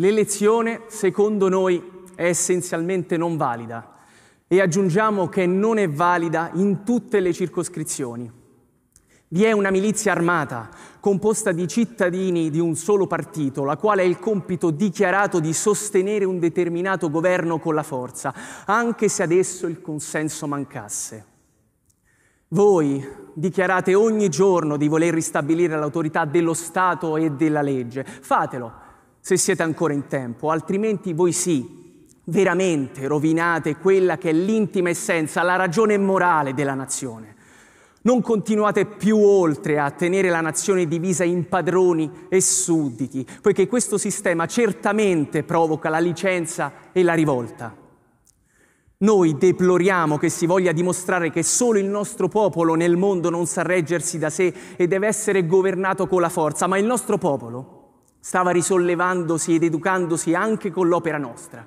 L'elezione, secondo noi, è essenzialmente non valida e aggiungiamo che non è valida in tutte le circoscrizioni. Vi è una milizia armata composta di cittadini di un solo partito, la quale ha il compito dichiarato di sostenere un determinato governo con la forza, anche se adesso il consenso mancasse. Voi dichiarate ogni giorno di voler ristabilire l'autorità dello Stato e della legge. Fatelo, se siete ancora in tempo, altrimenti voi sì, veramente rovinate quella che è l'intima essenza, la ragione morale della nazione. Non continuate più oltre a tenere la nazione divisa in padroni e sudditi, poiché questo sistema certamente provoca la licenza e la rivolta. Noi deploriamo che si voglia dimostrare che solo il nostro popolo nel mondo non sa reggersi da sé e deve essere governato con la forza, ma il nostro popolo stava risollevandosi ed educandosi anche con l'opera nostra.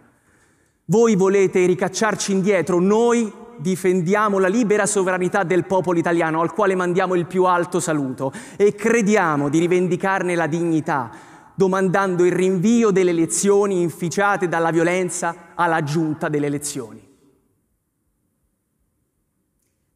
Voi volete ricacciarci indietro, noi difendiamo la libera sovranità del popolo italiano al quale mandiamo il più alto saluto e crediamo di rivendicarne la dignità, domandando il rinvio delle elezioni inficiate dalla violenza alla giunta delle elezioni.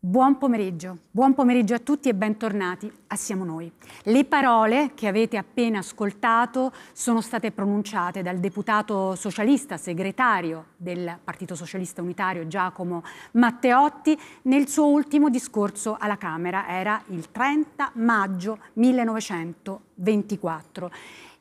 Buon pomeriggio, buon pomeriggio a tutti e bentornati a Siamo Noi. Le parole che avete appena ascoltato sono state pronunciate dal deputato socialista, segretario del Partito Socialista Unitario Giacomo Matteotti nel suo ultimo discorso alla Camera, era il 30 maggio 1924.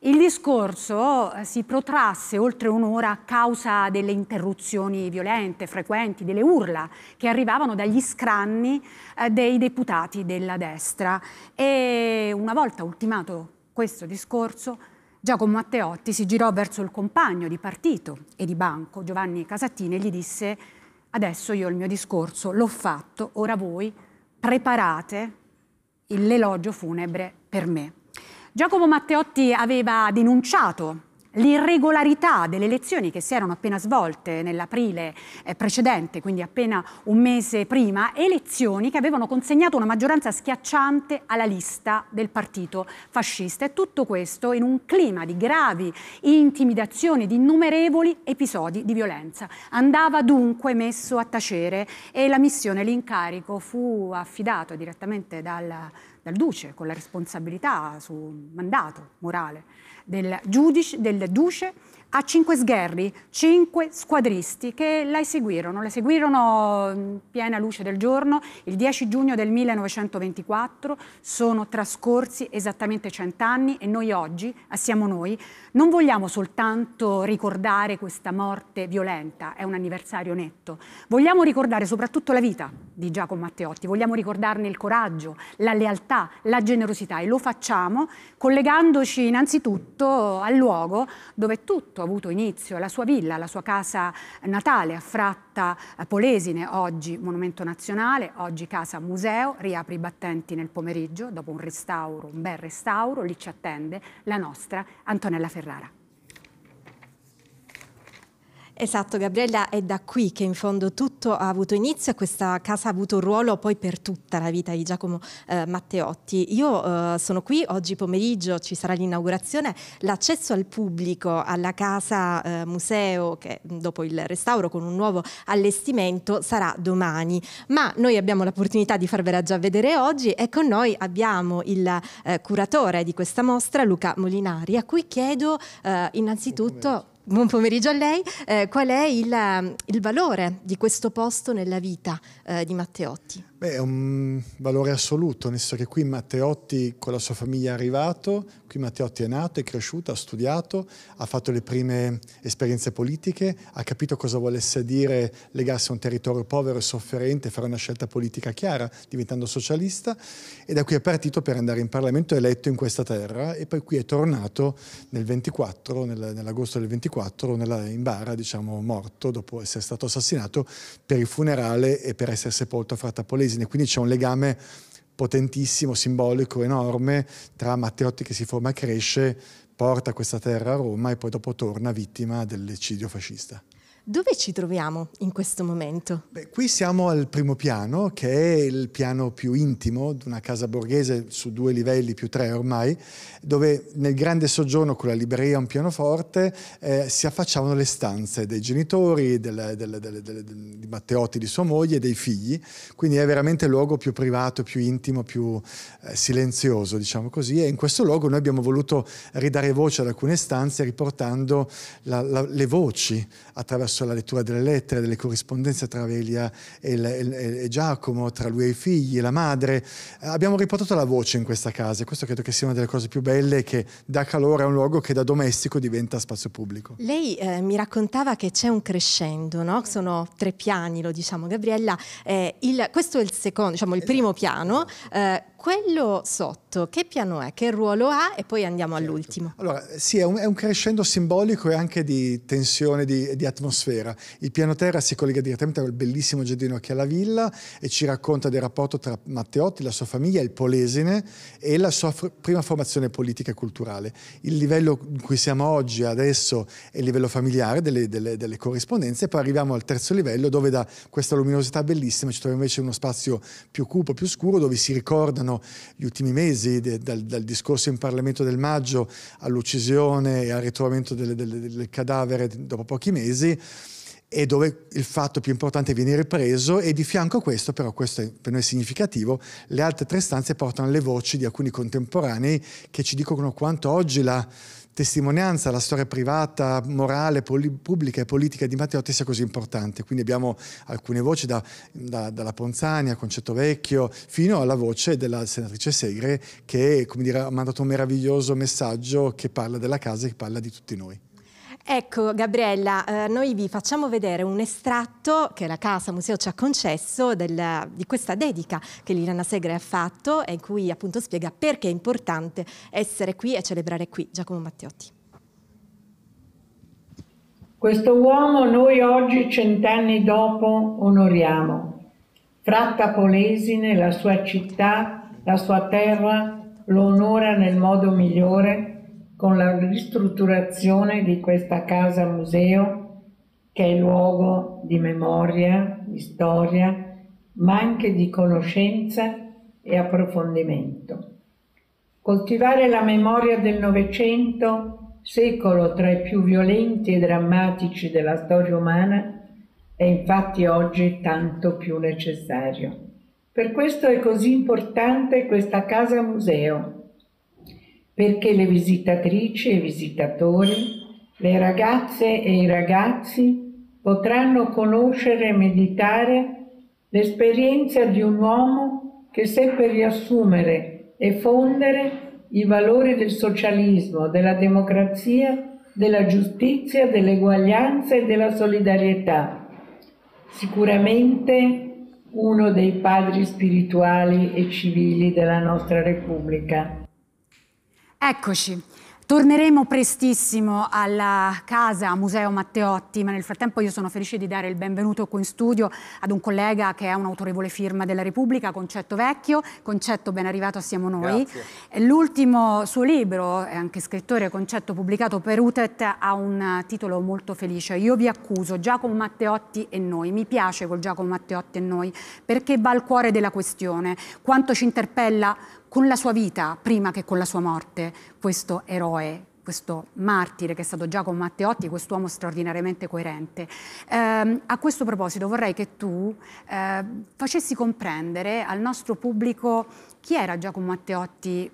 Il discorso eh, si protrasse oltre un'ora a causa delle interruzioni violente, frequenti, delle urla che arrivavano dagli scranni eh, dei deputati della destra. E una volta ultimato questo discorso, Giacomo Matteotti si girò verso il compagno di partito e di banco, Giovanni Casattini, e gli disse adesso io il mio discorso l'ho fatto, ora voi preparate l'elogio funebre per me. Giacomo Matteotti aveva denunciato l'irregolarità delle elezioni che si erano appena svolte nell'aprile eh, precedente, quindi appena un mese prima, elezioni che avevano consegnato una maggioranza schiacciante alla lista del partito fascista. E tutto questo in un clima di gravi intimidazioni, di innumerevoli episodi di violenza. Andava dunque messo a tacere e la missione, l'incarico fu affidato direttamente dal dal duce, con la responsabilità su mandato morale del, giudice, del duce, a cinque sgherri, cinque squadristi che la eseguirono. La eseguirono in piena luce del giorno il 10 giugno del 1924, sono trascorsi esattamente cent'anni e noi oggi, assiamo ah, noi, non vogliamo soltanto ricordare questa morte violenta, è un anniversario netto, vogliamo ricordare soprattutto la vita di Giacomo Matteotti. Vogliamo ricordarne il coraggio, la lealtà, la generosità e lo facciamo collegandoci innanzitutto al luogo dove tutto ha avuto inizio, la sua villa, la sua casa natale a Fratta Polesine, oggi monumento nazionale, oggi casa museo, riapre i battenti nel pomeriggio dopo un restauro, un bel restauro, lì ci attende la nostra Antonella Ferrara. Esatto Gabriella, è da qui che in fondo tutto ha avuto inizio e questa casa ha avuto un ruolo poi per tutta la vita di Giacomo eh, Matteotti. Io eh, sono qui oggi pomeriggio, ci sarà l'inaugurazione, l'accesso al pubblico alla casa eh, museo che mm, dopo il restauro con un nuovo allestimento sarà domani, ma noi abbiamo l'opportunità di farvela già vedere oggi e con noi abbiamo il eh, curatore di questa mostra, Luca Molinari, a cui chiedo eh, innanzitutto buon pomeriggio a lei, eh, qual è il, il, valore di questo posto nella vita eh, di Matteotti? Beh, è un valore assoluto, nel senso che qui Matteotti con la sua famiglia è arrivato, qui Matteotti è nato, è cresciuto, ha studiato, ha fatto le prime esperienze politiche, ha capito cosa volesse dire legarsi a un territorio povero e sofferente, fare una scelta politica chiara, diventando socialista, e da qui è partito per andare in Parlamento eletto in questa terra e poi qui è tornato nel 24, nel, nell'agosto del 24, nella, in bara, diciamo, morto dopo essere stato assassinato per il funerale e per essere sepolto a Frattapolese Polesine, quindi c'è un legame potentissimo, simbolico, enorme tra Matteotti che si forma e cresce, porta questa terra a Roma e poi dopo torna vittima dell'eccidio fascista. Dove ci troviamo in questo momento? Beh, qui siamo al primo piano, che è il piano più intimo di una casa borghese su due livelli più tre ormai, dove nel grande soggiorno con la libreria e un pianoforte eh, si affacciavano le stanze dei genitori, del, del, del, di Matteotti, di sua moglie e dei figli. Quindi è veramente il luogo più privato, più intimo, più eh, silenzioso, diciamo così. E in questo luogo noi abbiamo voluto ridare voce ad alcune stanze riportando la, la, le voci attraverso la lettura delle lettere, delle corrispondenze tra Velia e, e, e, Giacomo, tra lui e i figli, e la madre. Eh, abbiamo riportato la voce in questa casa e questo credo che sia una delle cose più belle che dà calore a un luogo che da domestico diventa spazio pubblico. Lei eh, mi raccontava che c'è un crescendo, no? sono tre piani, lo diciamo Gabriella. Eh, il, questo è il secondo, diciamo il esatto. primo piano. Eh, quello sotto, che piano è? Che ruolo ha? E poi andiamo certo. all'ultimo. Allora, sì, è un, è un, crescendo simbolico e anche di tensione, di, di, atmosfera. Il piano terra si collega direttamente al bellissimo giardino che ha la villa e ci racconta del rapporto tra Matteotti, la sua famiglia, il Polesine e la sua prima formazione politica e culturale. Il livello in cui siamo oggi, adesso, è il livello familiare delle, delle, delle corrispondenze, poi arriviamo al terzo livello dove da questa luminosità bellissima ci troviamo invece in uno spazio più cupo, più scuro, dove si ricordano riguardano gli ultimi mesi, de, dal, dal, discorso in Parlamento del maggio all'uccisione e al ritrovamento del, del, del cadavere dopo pochi mesi e dove il fatto più importante viene ripreso e di fianco a questo, però questo per noi è significativo, le altre tre stanze portano le voci di alcuni contemporanei che ci dicono quanto oggi la testimonianza, la storia privata, morale, poli- pubblica e politica di Matteotti sia così importante. Quindi abbiamo alcune voci da, da, dalla Ponzania, Concetto Vecchio, fino alla voce della senatrice Segre che dire, ha mandato un meraviglioso messaggio che parla della casa e che parla di tutti noi. Ecco Gabriella, eh, noi vi facciamo vedere un estratto che la Casa Museo ci ha concesso del, di questa dedica che Liliana Segre ha fatto e in cui appunto spiega perché è importante essere qui e celebrare qui Giacomo Matteotti. Questo uomo noi oggi, cent'anni dopo, onoriamo. Fratta Polesine, la sua città, la sua terra, lo onora nel modo migliore con la ristrutturazione di questa casa museo che è luogo di memoria, di storia, ma anche di conoscenza e approfondimento. Coltivare la memoria del Novecento, secolo tra i più violenti e drammatici della storia umana, è infatti oggi tanto più necessario. Per questo è così importante questa casa museo perché le visitatrici e i visitatori, le ragazze e i ragazzi potranno conoscere e meditare l'esperienza di un uomo che seppe riassumere e fondere i valori del socialismo, della democrazia, della giustizia, dell'eguaglianza e della solidarietà. Sicuramente uno dei padri spirituali e civili della nostra Repubblica. Eccoci. Torneremo prestissimo alla casa Museo Matteotti, ma nel frattempo io sono felice di dare il benvenuto qui in studio ad un collega che è un'autorevole firma della Repubblica, Concetto Vecchio. Concetto, ben arrivato Siamo Noi. Grazie. L'ultimo suo libro, anche scrittore, Concetto, pubblicato per UTET, ha un titolo molto felice. Io vi accuso, Giacomo Matteotti e noi. Mi piace col Giacomo Matteotti e noi, perché va al cuore della questione. Quanto ci interpella con la sua vita prima che con la sua morte questo eroe questo martire che è stato Giacomo Matteotti, quest'uomo straordinariamente coerente. Eh, a questo proposito vorrei che tu eh, facessi comprendere al nostro pubblico chi era Giacomo Matteotti,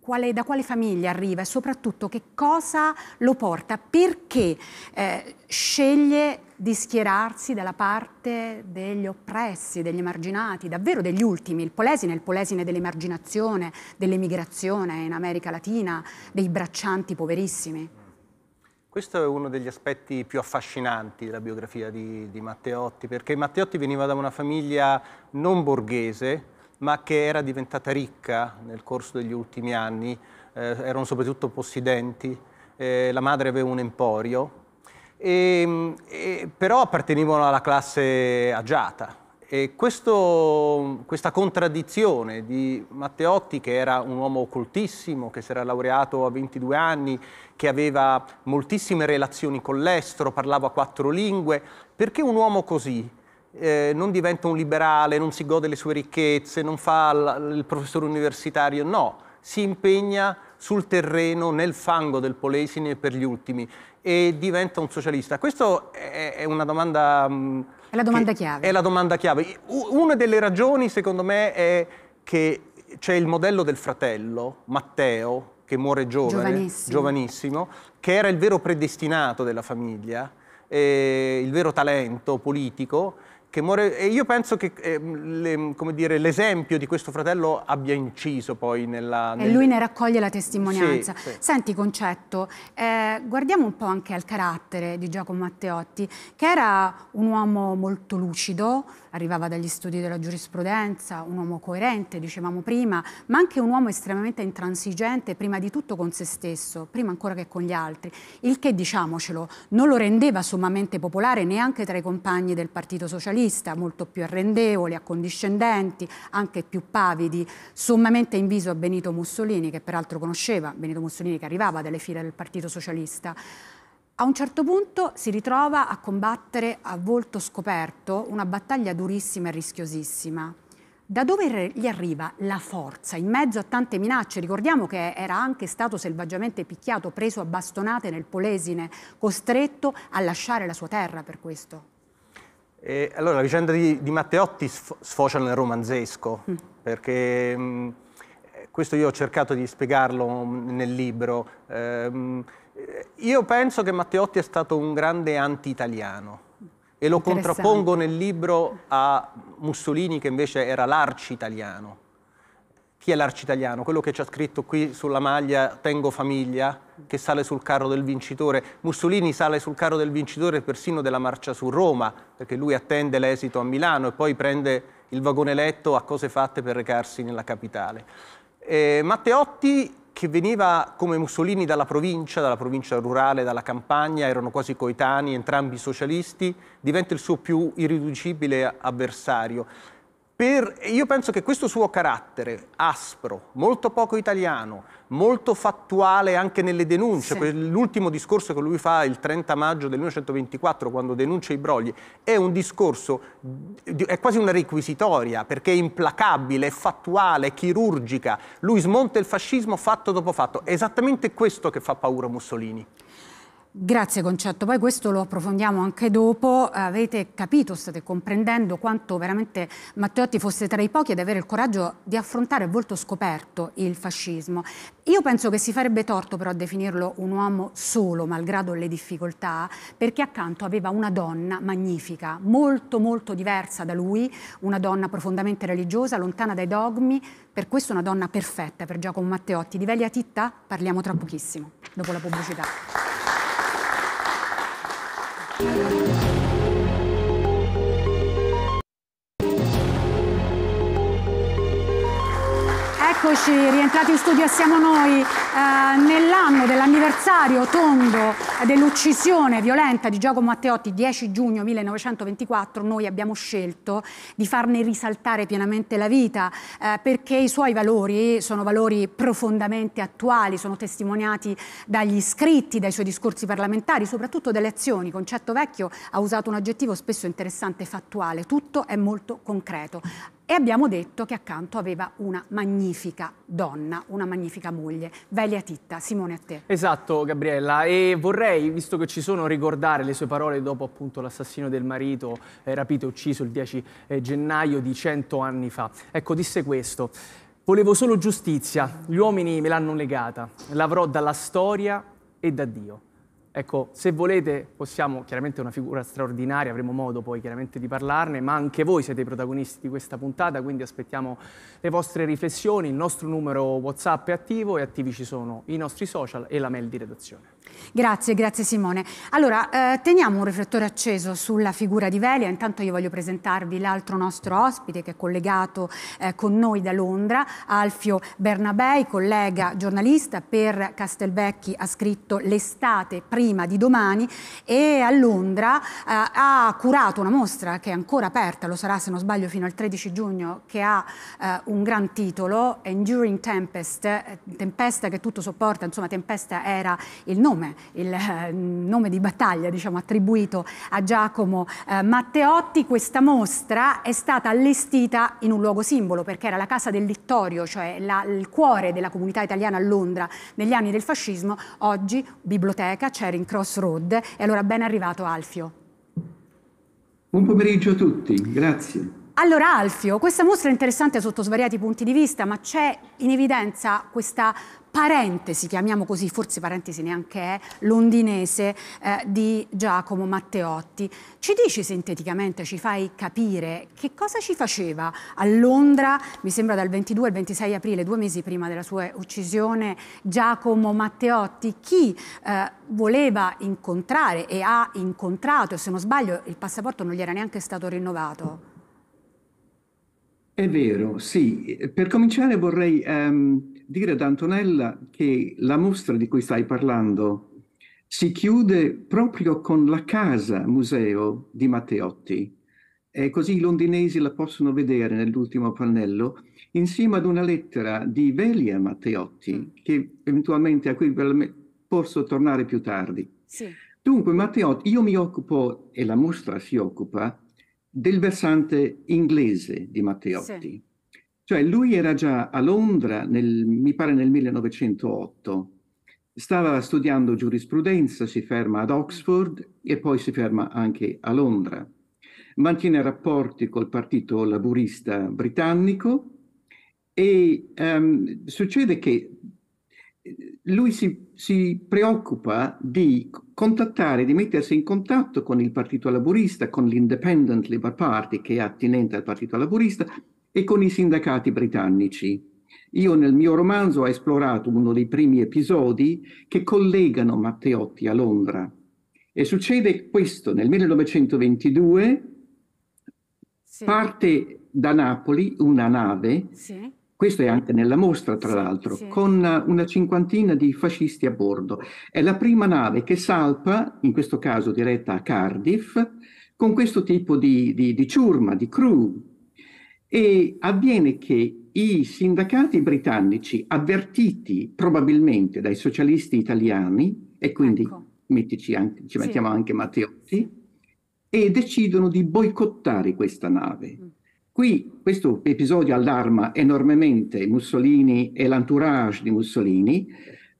quale, da quale famiglia arriva e soprattutto che cosa lo porta, perché eh, sceglie di schierarsi dalla parte degli oppressi, degli emarginati, davvero degli ultimi. Il Polesine è il Polesine dell'emarginazione, dell'emigrazione in America Latina, dei braccianti poverissimi. Questo è uno degli aspetti più affascinanti della biografia di, di Matteotti, perché Matteotti veniva da una famiglia non borghese, ma che era diventata ricca nel corso degli ultimi anni, eh, erano soprattutto possidenti, eh, la madre aveva un emporio e, ehm, e, però appartenevano alla classe agiata. E questo, questa contraddizione di Matteotti, che era un uomo occultissimo, che si era laureato a 22 anni, che aveva moltissime relazioni con l'estero, parlava quattro lingue, perché un uomo così eh, non diventa un liberale, non si gode le sue ricchezze, non fa l- il professore universitario? No, si impegna sul terreno, nel fango del Polesine per gli ultimi e diventa un socialista? Questa è, una domanda... Mm, è la domanda chiave. È la domanda chiave. Una delle ragioni, secondo me, è che c'è il modello del fratello, Matteo, che muore giovane, giovanissimo. giovanissimo, che era il vero predestinato della famiglia, eh, il vero talento politico, Muore, e io penso che eh, le, dire, l'esempio di questo fratello abbia inciso poi nella... Nel... E lui ne raccoglie la testimonianza. Sì, sì. Senti Concetto, eh, guardiamo un po' anche al carattere di Giacomo Matteotti, che era un uomo molto lucido, arrivava dagli studi della giurisprudenza, un uomo coerente, dicevamo prima, ma anche un uomo estremamente intransigente, prima di tutto con se stesso, prima ancora che con gli altri, il che, diciamocelo, non lo rendeva sommamente popolare neanche tra i compagni del Partito Socialista, molto più arrendevoli, accondiscendenti, anche più pavidi, sommamente inviso a Benito Mussolini, che peraltro conosceva Benito Mussolini che arrivava dalle file del Partito Socialista. A un certo punto si ritrova a combattere a volto scoperto una battaglia durissima e rischiosissima. Da dove gli arriva la forza in mezzo a tante minacce? Ricordiamo che era anche stato selvaggiamente picchiato, preso a bastonate nel Polesine, costretto a lasciare la sua terra per questo. Eh, allora, la vicenda di, di Matteotti sfocia nel romanzesco, mm. perché mh, mm, eh, questo io ho cercato di spiegarlo mm, nel libro. Ehm, io penso che Matteotti è stato un grande anti-italiano e lo contrappongo nel libro a Mussolini che invece era l'arci-italiano. Chi è l'arci-italiano? Quello che ci ha scritto qui sulla maglia Tengo famiglia, che sale sul carro del vincitore. Mussolini sale sul carro del vincitore persino della marcia su Roma, perché lui attende l'esito a Milano e poi prende il vagone letto a cose fatte per recarsi nella capitale. Eh, Matteotti che veniva come Mussolini dalla provincia, dalla provincia rurale, dalla campagna, erano quasi coetanei, entrambi socialisti, diventa il suo più irriducibile avversario. Per, io penso che questo suo carattere aspro, molto poco italiano, molto fattuale anche nelle denunce, sì. l'ultimo discorso che lui fa il 30 maggio del 1924 quando denuncia i brogli, è un discorso, è quasi una requisitoria perché è implacabile, è fattuale, è chirurgica, lui smonta il fascismo fatto dopo fatto, è esattamente questo che fa paura Mussolini. Grazie Concetto, poi questo lo approfondiamo anche dopo. Avete capito, state comprendendo quanto veramente Matteotti fosse tra i pochi ad avere il coraggio di affrontare a volto scoperto il fascismo. Io penso che si farebbe torto però a definirlo un uomo solo, malgrado le difficoltà, perché accanto aveva una donna magnifica, molto molto diversa da lui, una donna profondamente religiosa, lontana dai dogmi, per questo una donna perfetta per Giacomo Matteotti. Di Velia Titta parliamo tra pochissimo, dopo la pubblicità. Thank you. Eccoci, rientrati in studio siamo noi eh, nell'anno dell'anniversario tondo dell'uccisione violenta di Giacomo Matteotti, 10 giugno 1924, noi abbiamo scelto di farne risaltare pienamente la vita eh, perché i suoi valori sono valori profondamente attuali, sono testimoniati dagli scritti, dai suoi discorsi parlamentari, soprattutto dalle azioni. Concetto vecchio ha usato un aggettivo spesso interessante, fattuale, tutto è molto concreto e abbiamo detto che accanto aveva una magnifica donna, una magnifica moglie, Velia Titta. Simone a te. Esatto Gabriella e vorrei, visto che ci sono, ricordare le sue parole dopo appunto l'assassinio del marito eh, rapito e ucciso il 10 eh, gennaio di cento anni fa. Ecco, disse questo. Volevo solo giustizia, gli uomini me l'hanno legata, l'avrò dalla storia e da Dio. Ecco, se volete possiamo, chiaramente è una figura straordinaria, avremo modo poi chiaramente di parlarne, ma anche voi siete i protagonisti di questa puntata, quindi aspettiamo le vostre riflessioni, il nostro numero WhatsApp è attivo e attivi ci sono i nostri social e la mail di redazione. Grazie, grazie Simone. Allora, eh, teniamo un riflettore acceso sulla figura di Velia. Intanto io voglio presentarvi l'altro nostro ospite che è collegato eh, con noi da Londra, Alfio Bernabei, collega giornalista per Castelvecchi, ha scritto L'estate prima di domani e a Londra eh, ha curato una mostra che è ancora aperta, lo sarà se non sbaglio fino al 13 giugno, che ha eh, un gran titolo, Enduring Tempest, eh, tempesta che tutto sopporta, insomma tempesta era il nome nome, il eh, nome di battaglia diciamo, attribuito a Giacomo eh, Matteotti, questa mostra è stata allestita in un luogo simbolo perché era la Casa del Littorio, cioè la, il cuore della comunità italiana a Londra negli anni del fascismo, oggi biblioteca, Charing Cross Road e allora ben arrivato Alfio. Buon pomeriggio a tutti, grazie. Allora Alfio, questa mostra è interessante sotto svariati punti di vista, ma c'è in evidenza questa parentesi, chiamiamo così, forse parentesi neanche è, londinese eh, di Giacomo Matteotti. Ci dici sinteticamente, ci fai capire che cosa ci faceva a Londra, mi sembra dal 22 al 26 aprile, due mesi prima della sua uccisione, Giacomo Matteotti, chi eh, voleva incontrare e ha incontrato, se non sbaglio il passaporto non gli era neanche stato rinnovato. È vero, sì. Per cominciare vorrei um, dire ad Antonella che la mostra di cui stai parlando si chiude proprio con la casa museo di Matteotti. E così i londinesi la possono vedere nell'ultimo pannello, insieme ad una lettera di Velia Matteotti, mm. che eventualmente a cui posso tornare più tardi. Sì. Dunque, Matteotti, io mi occupo, e la mostra si occupa, del versante inglese di Matteotti. Sì. Cioè lui era già a Londra, nel, mi pare nel 1908, stava studiando giurisprudenza, si ferma ad Oxford e poi si ferma anche a Londra. Mantiene rapporti col partito laburista britannico e um, succede che eh, lui si, si, preoccupa di contattare, di mettersi in contatto con il partito laburista, con l'Independent Labour Party che è attinente al partito laburista e con i sindacati britannici. Io nel mio romanzo ho esplorato uno dei primi episodi che collegano Matteotti a Londra e succede questo nel 1922 sì. parte da Napoli una nave, sì. questo è anche nella mostra tra sì, l'altro, con una cinquantina di fascisti a bordo. È la prima nave che salpa, in questo caso diretta a Cardiff, con questo tipo di, di, di ciurma, di crew, e avviene che i sindacati britannici, avvertiti probabilmente dai socialisti italiani, e quindi ecco. anche, ci mettiamo sì. anche Matteotti, e decidono di boicottare questa nave. Mm. Qui questo episodio allarma enormemente Mussolini e l'entourage di Mussolini,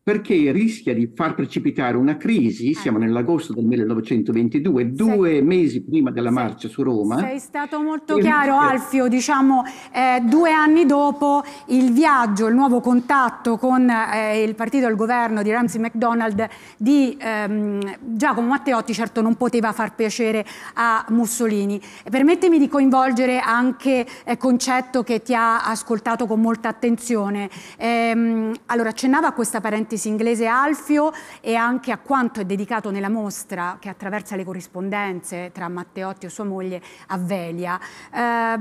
perché rischia di far precipitare una crisi, eh. siamo nell'agosto del 1922, due mesi prima della marcia su Roma. Sei stato molto chiaro rischia... Alfio, diciamo eh, due anni dopo il viaggio, il nuovo contatto con eh, il partito e il governo di Ramsay MacDonald di ehm, Giacomo Matteotti certo non poteva far piacere a Mussolini. permettimi di coinvolgere anche eh, Concetto che ti ha ascoltato con molta attenzione. Ehm, allora accennava a questa parentesi Francis Inglese Alfio e anche a quanto è dedicato nella mostra che attraversa le corrispondenze tra Matteotti e sua moglie a Velia. Eh,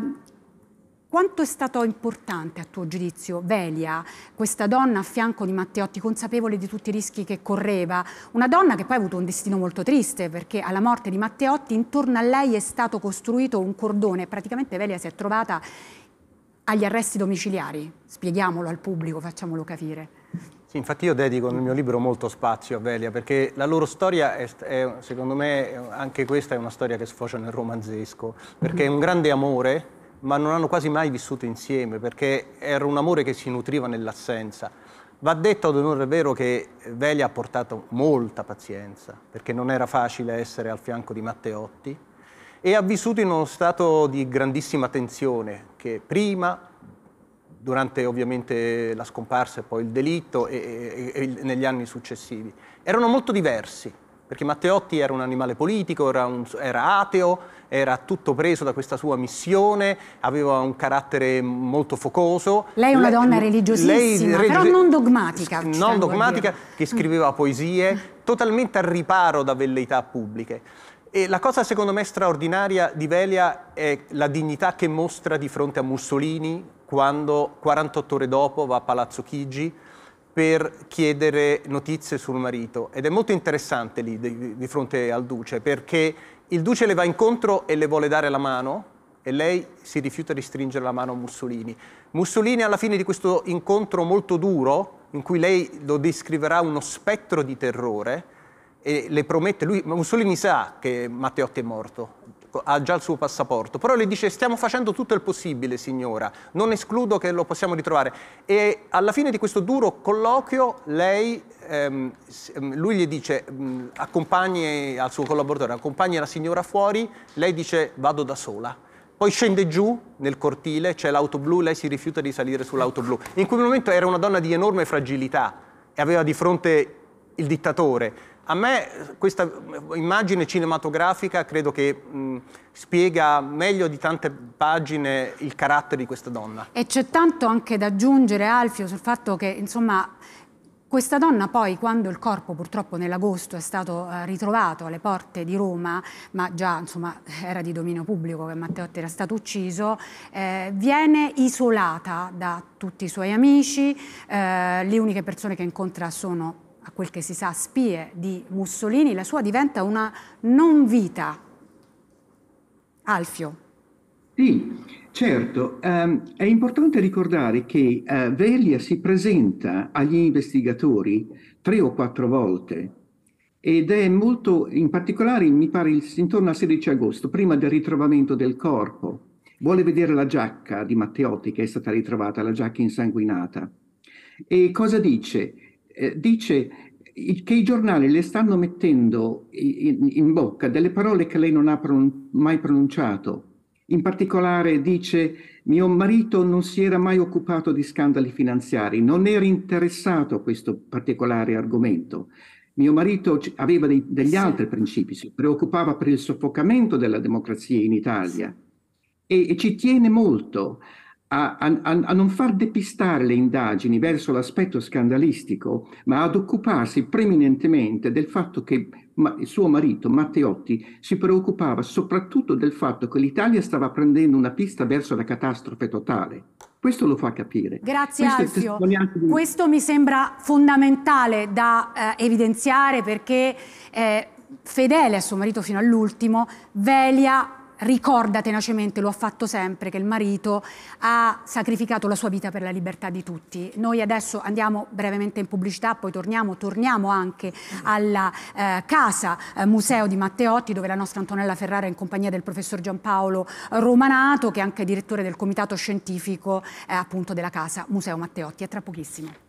quanto è stato importante a tuo giudizio Velia, questa donna a fianco di Matteotti, consapevole di tutti i rischi che correva, una donna che poi ha avuto un destino molto triste perché alla morte di Matteotti intorno a lei è stato costruito un cordone, praticamente Velia si è trovata agli arresti domiciliari, spieghiamolo al pubblico, facciamolo capire. Sì, infatti io dedico nel mio libro molto spazio a Velia perché la loro storia, è, è, secondo me, anche questa è una storia che sfocia nel romanzesco, perché è un grande amore, ma non hanno quasi mai vissuto insieme, perché era un amore che si nutriva nell'assenza. Va detto ad onore vero che Velia ha portato molta pazienza, perché non era facile essere al fianco di Matteotti, e ha vissuto in uno stato di grandissima tensione, che prima durante ovviamente la scomparsa e poi il delitto e, e, e negli anni successivi. Erano molto diversi, perché Matteotti era un animale politico, era, un, era, ateo, era tutto preso da questa sua missione, aveva un carattere molto focoso. Lei è una lei, donna religiosissima, lei, però non dogmatica. Non dogmatica, che scriveva poesie, mm. totalmente al riparo da velleità pubbliche. E la cosa secondo me straordinaria di Velia è la dignità che mostra di fronte a Mussolini, quando 48 ore dopo va a Palazzo Chigi per chiedere notizie sul marito. Ed è molto interessante lì di, di, fronte al duce, perché il duce le va incontro e le vuole dare la mano e lei si rifiuta di stringere la mano a Mussolini. Mussolini alla fine di questo incontro molto duro, in cui lei lo descriverà uno spettro di terrore, e le promette, lui, Mussolini sa che Matteotti è morto, ha già il suo passaporto, però le dice stiamo facendo tutto il possibile signora, non escludo che lo possiamo ritrovare. E alla fine di questo duro colloquio lei, ehm, ehm lui gli dice accompagni al suo collaboratore, accompagni la signora fuori, lei dice vado da sola. Poi scende giù nel cortile, c'è l'auto blu, lei si rifiuta di salire sull'auto blu. In quel momento era una donna di enorme fragilità e aveva di fronte il dittatore a me questa immagine cinematografica credo che mh, spiega meglio di tante pagine il carattere di questa donna. E c'è tanto anche da aggiungere, Alfio, sul fatto che, insomma, questa donna poi, quando il corpo purtroppo nell'agosto è stato eh, ritrovato alle porte di Roma, ma già insomma, era di dominio pubblico che Matteotti era stato ucciso, eh, viene isolata da tutti i suoi amici, eh, le uniche persone che incontra sono a quel che si sa, spie di Mussolini, la sua diventa una non vita. Alfio. Sì, certo. Um, è importante ricordare che uh, eh, Velia si presenta agli investigatori tre o quattro volte ed è molto, in particolare mi pare intorno al 16 agosto, prima del ritrovamento del corpo. Vuole vedere la giacca di Matteotti che è stata ritrovata, la giacca insanguinata. E cosa dice? Eh, dice che i giornali le stanno mettendo in, in, bocca delle parole che lei non ha pron- mai pronunciato. In particolare dice mio marito non si era mai occupato di scandali finanziari, non era interessato a questo particolare argomento. Mio marito aveva dei, degli sì. altri principi, si preoccupava per il soffocamento della democrazia in Italia sì. e, e ci tiene molto a, a, a, non far depistare le indagini verso l'aspetto scandalistico, ma ad occuparsi preminentemente del fatto che ma, suo marito Matteotti si preoccupava soprattutto del fatto che l'Italia stava prendendo una pista verso la catastrofe totale. Questo lo fa capire. Grazie Questo Alfio. Di... Questo mi sembra fondamentale da eh, evidenziare perché eh, fedele a suo marito fino all'ultimo, velia ricorda tenacemente, lo ha fatto sempre, che il marito ha sacrificato la sua vita per la libertà di tutti. Noi adesso andiamo brevemente in pubblicità, poi torniamo, torniamo anche alla eh, casa eh, museo di Matteotti, dove la nostra Antonella Ferrara è in compagnia del professor Giampaolo Romanato, che è anche direttore del comitato scientifico eh, appunto della casa museo Matteotti. A tra pochissimo.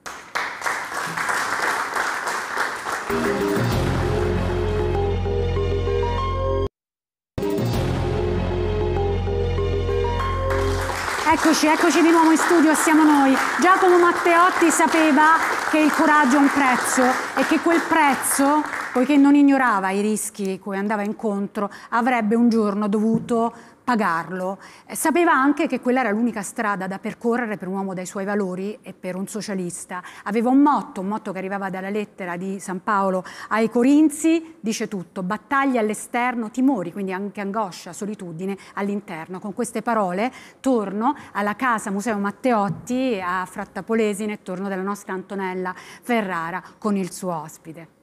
Eccoci, eccoci di nuovo in studio, siamo noi. Giacomo Matteotti sapeva che il coraggio ha un prezzo e che quel prezzo, poiché non ignorava i rischi cui andava incontro, avrebbe un giorno dovuto pagarlo, eh, sapeva anche che quella era l'unica strada da percorrere per un uomo dai suoi valori e per un socialista. Aveva un motto, un motto che arrivava dalla lettera di San Paolo ai Corinzi, dice tutto, battaglie all'esterno, timori, quindi anche angoscia, solitudine all'interno. Con queste parole torno alla casa Museo Matteotti a Frattapolesine e torno dalla nostra Antonella Ferrara con il suo ospite.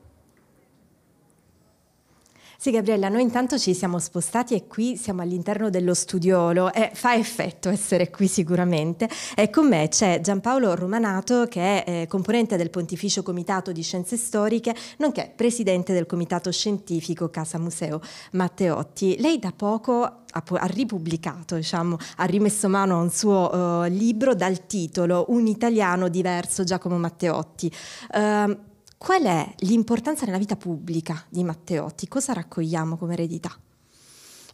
Sì Gabriella, noi intanto ci siamo spostati e qui siamo all'interno dello studiolo e fa effetto essere qui sicuramente. E con me c'è Giampaolo Romanato che è eh, componente del Pontificio Comitato di Scienze Storiche, nonché presidente del Comitato Scientifico Casa Museo Matteotti. Lei da poco ha, ripubblicato, diciamo, ha rimesso mano a un suo uh, libro dal titolo Un italiano diverso Giacomo Matteotti. Uh, Qual è l'importanza nella vita pubblica di Matteotti? Cosa raccogliamo come eredità?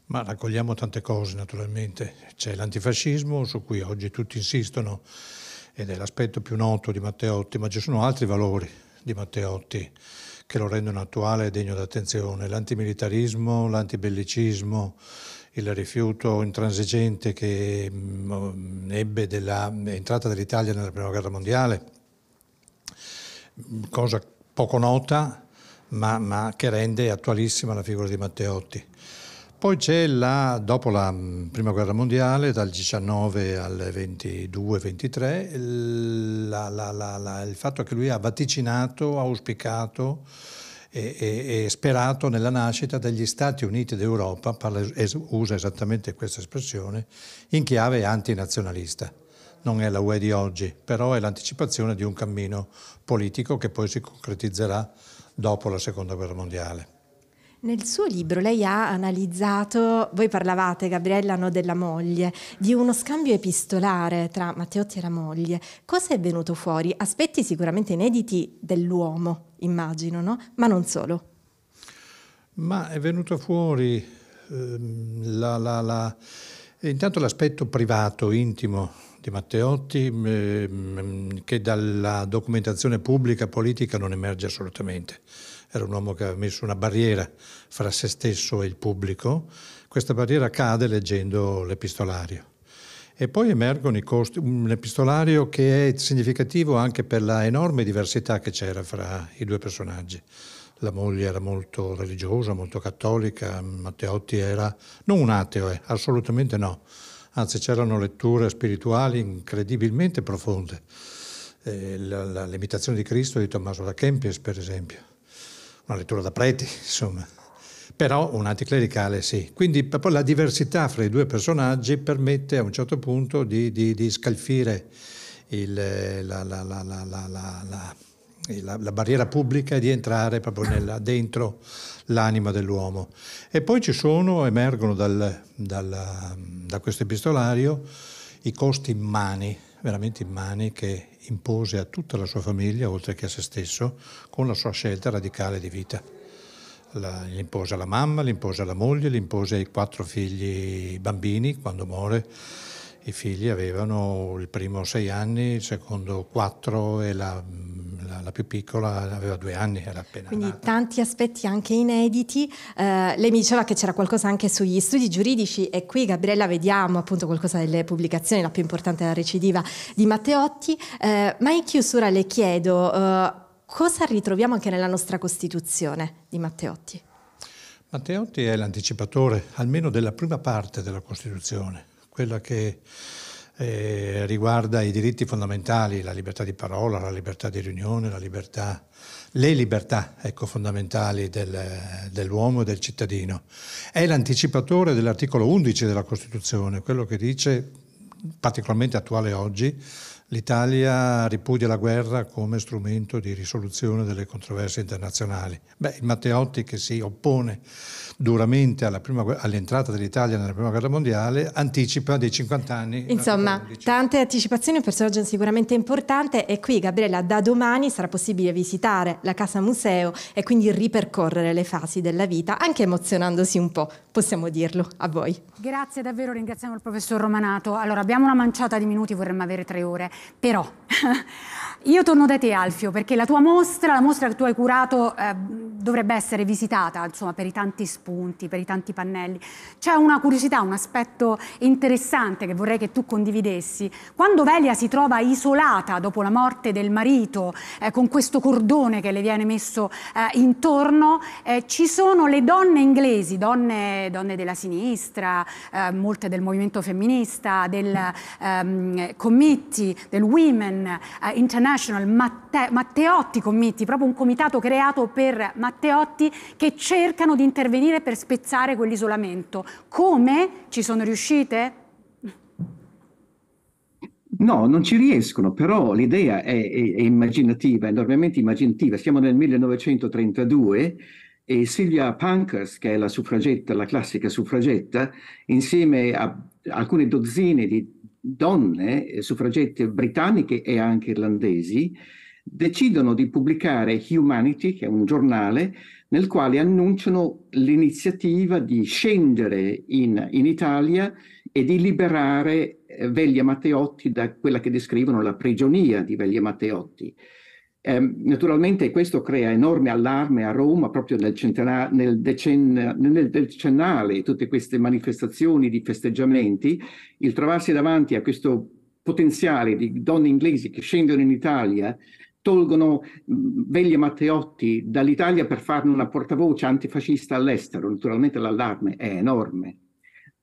Ma raccogliamo tante cose naturalmente. C'è l'antifascismo su cui oggi tutti insistono ed è l'aspetto più noto di Matteotti, ma ci sono altri valori di Matteotti che lo rendono attuale e degno d'attenzione. L'antimilitarismo, l'antibellicismo, il rifiuto intransigente che mm, ebbe dell'entrata dell'Italia nella Prima Guerra Mondiale cosa poco nota ma, ma che rende attualissima la figura di Matteotti. Poi c'è la, dopo la mm, Prima Guerra Mondiale, dal 19 al 22-23, la, la, il fatto che lui ha vaticinato, auspicato e, e, e, sperato nella nascita degli Stati Uniti d'Europa, parla, usa esattamente questa espressione, in chiave antinazionalista non è la UE di oggi, però è l'anticipazione di un cammino politico che poi si concretizzerà dopo la Seconda Guerra Mondiale. Nel suo libro lei ha analizzato, voi parlavate Gabriella no, della moglie, di uno scambio epistolare tra Matteotti e la moglie. Cosa è venuto fuori? Aspetti sicuramente inediti dell'uomo, immagino, no? ma non solo. Ma è venuto fuori eh, la, la, la, intanto l'aspetto privato, intimo di Matteotti mm, mm, che dalla documentazione pubblica politica non emerge assolutamente. Era un uomo che aveva messo una barriera fra se stesso e il pubblico. Questa barriera cade leggendo l'epistolario. E poi emergono i costi, un epistolario che è significativo anche per la enorme diversità che c'era fra i due personaggi. La moglie era molto religiosa, molto cattolica, Matteotti era non un ateo, eh, assolutamente no anzi c'erano letture spirituali incredibilmente profonde. Eh, la, la, l'imitazione di Cristo di Tommaso da Kempis, per esempio, una lettura da preti, insomma, però un anticlericale sì. Quindi poi la diversità fra i due personaggi permette a un certo punto di, di, di scalfire il, eh, la, la la, la, barriera pubblica è di entrare proprio nella, dentro l'anima dell'uomo. E poi ci sono, emergono dal, dal, da questo epistolario, i costi immani, veramente immani, che impose a tutta la sua famiglia, oltre che a se stesso, con la sua scelta radicale di vita. L'impose alla mamma, l'impose alla moglie, l'impose ai quattro figli bambini quando muore. I figli avevano il primo sei anni, il secondo quattro e la la, la più piccola aveva due anni, era appena Quindi nata. tanti aspetti anche inediti. Eh, lei mi diceva che c'era qualcosa anche sugli studi giuridici e qui Gabriella vediamo appunto qualcosa delle pubblicazioni, la più importante è la recidiva di Matteotti, eh, ma in chiusura le chiedo eh, cosa ritroviamo anche nella nostra Costituzione di Matteotti? Matteotti è l'anticipatore almeno della prima parte della Costituzione, quella che eh, riguarda i diritti fondamentali, la libertà di parola, la libertà di riunione, libertà, le libertà ecco, fondamentali del, dell'uomo e del cittadino. È l'anticipatore dell'articolo 11 della Costituzione, quello che dice, particolarmente attuale oggi, L'Italia ripudia la guerra come strumento di risoluzione delle controversie internazionali. Beh, il Matteotti che si oppone duramente prima, all'entrata dell'Italia nella Prima Guerra Mondiale, anticipa dei 50 anni. Insomma, tante anticipazioni, un personaggio sicuramente importante e qui Gabriella da domani sarà possibile visitare la casa museo e quindi ripercorrere le fasi della vita, anche emozionandosi un po', possiamo dirlo a voi. Grazie davvero, ringraziamo il professor Romanato. Allora, abbiamo una manciata di minuti, vorremmo avere tre ore, però... Io torno da te Alfio perché la tua mostra, la mostra che tu hai curato eh, dovrebbe essere visitata insomma, per i tanti spunti appunti, per i tanti pannelli. C'è una curiosità, un aspetto interessante che vorrei che tu condividessi. Quando Velia si trova isolata dopo la morte del marito, eh, con questo cordone che le viene messo eh, intorno, eh, ci sono le donne inglesi, donne, donne della sinistra, eh, molte del movimento femminista, del ehm, committee, del Women eh, International, Matte Matteotti Committee, proprio un comitato creato per Matteotti che cercano di intervenire per spezzare quell'isolamento. Come ci sono riuscite? No, non ci riescono, però l'idea è, è, è immaginativa, enormemente immaginativa. Siamo nel 1932 e Silvia Pankhurst, che è la suffragetta, la classica suffragetta, insieme a alcune dozzine di donne eh, suffragette britanniche e anche irlandesi, decidono di pubblicare Humanity, che è un giornale, nel quale annunciano l'iniziativa di scendere in, in Italia e di liberare eh, Veglia Matteotti da quella che descrivono la prigionia di Veglia Matteotti. Eh, naturalmente questo crea enorme allarme a Roma proprio nel, centena- nel, decen- nel, decennale, tutte queste manifestazioni di festeggiamenti, il trovarsi davanti a questo potenziale di donne inglesi che scendono in Italia tolgono mm, Veglia Matteotti dall'Italia per farne una portavoce antifascista all'estero. Naturalmente l'allarme è enorme.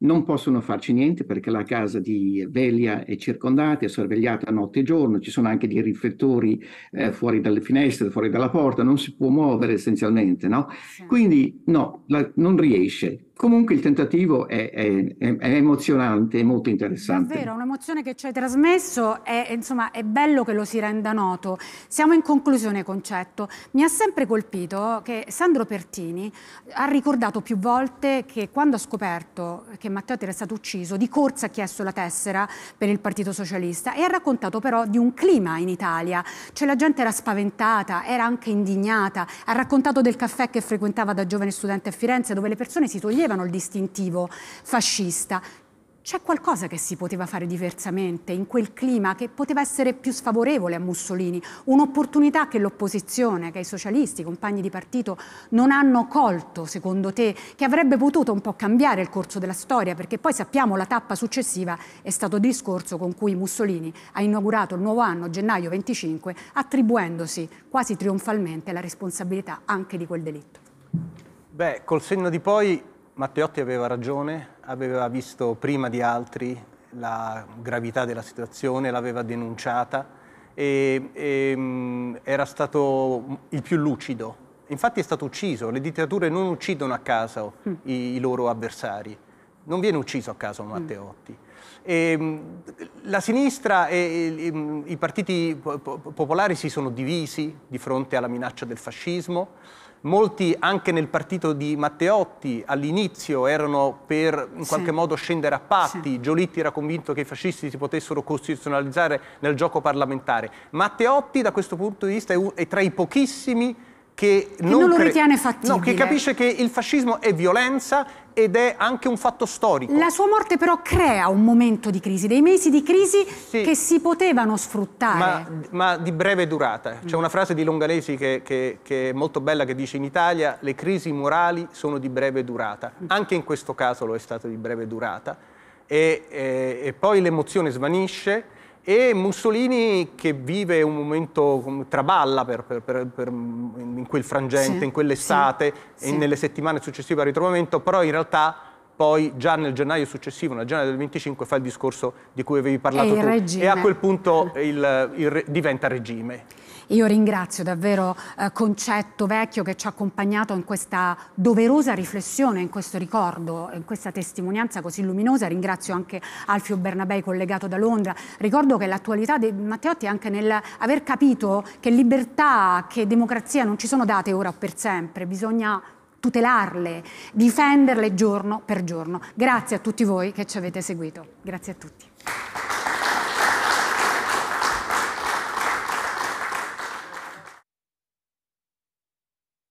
Non possono farci niente perché la casa di Veglia è circondata, è sorvegliata notte e giorno, ci sono anche dei riflettori eh, fuori dalle finestre, fuori dalla porta, non si può muovere essenzialmente. No? Quindi no, la, non riesce. Comunque il tentativo è, è, è emozionante, è molto interessante. È vero, è un'emozione che ci hai trasmesso e insomma è bello che lo si renda noto. Siamo in conclusione concetto. Mi ha sempre colpito che Sandro Pertini ha ricordato più volte che quando ha scoperto che Matteo era stato ucciso, di corsa ha chiesto la tessera per il Partito Socialista e ha raccontato però di un clima in Italia. Cioè la gente era spaventata, era anche indignata, ha raccontato del caffè che frequentava da giovane studente a Firenze dove le persone si toglievano avevano il distintivo fascista. C'è qualcosa che si poteva fare diversamente in quel clima che poteva essere più sfavorevole a Mussolini, un'opportunità che l'opposizione, che i socialisti, i compagni di partito non hanno colto, secondo te, che avrebbe potuto un po' cambiare il corso della storia, perché poi sappiamo la tappa successiva è stato il discorso con cui Mussolini ha inaugurato il nuovo anno, gennaio 25, attribuendosi quasi trionfalmente la responsabilità anche di quel delitto. Beh, col segno di poi Matteotti aveva ragione, aveva visto prima di altri la gravità della situazione, l'aveva denunciata e, e, mm, era stato il più lucido. Infatti è stato ucciso, le dittature non uccidono a caso mm. i, i, loro avversari, non viene ucciso a caso mm. Matteotti. Mm. E, la sinistra e, mm, i partiti popolari si sono divisi di fronte alla minaccia del fascismo, Molti anche nel partito di Matteotti all'inizio erano per in qualche sì. modo scendere a patti, sì. Giolitti era convinto che i fascisti si potessero costituzionalizzare nel gioco parlamentare. Matteotti da questo punto di vista è, un, è tra i pochissimi che, che non, lo ritiene fattibile. No, che capisce che il fascismo è violenza ed è anche un fatto storico. La sua morte però crea un momento di crisi, dei mesi di crisi sì, che si potevano sfruttare. Ma, ma di breve durata. C'è una frase di Longanesi che, che, che, è molto bella che dice in Italia le crisi morali sono di breve durata. Anche in questo caso lo è stato di breve durata. E, e, e poi l'emozione svanisce e Mussolini che vive un momento, traballa per, per, per, in quel frangente, sì, in quell'estate sì, e sì. nelle settimane successive al ritrovamento, però in realtà poi già nel gennaio successivo, nel gennaio del 25, fa il discorso di cui avevi parlato e tu regime. e a quel punto il, il, diventa regime. Io ringrazio davvero eh, Concetto Vecchio che ci ha accompagnato in questa doverosa riflessione, in questo ricordo, in questa testimonianza così luminosa. Ringrazio anche Alfio Bernabei collegato da Londra. Ricordo che l'attualità di Matteotti è anche nell'aver capito che libertà, che democrazia non ci sono date ora o per sempre, bisogna tutelarle, difenderle giorno per giorno. Grazie a tutti voi che ci avete seguito. Grazie a tutti.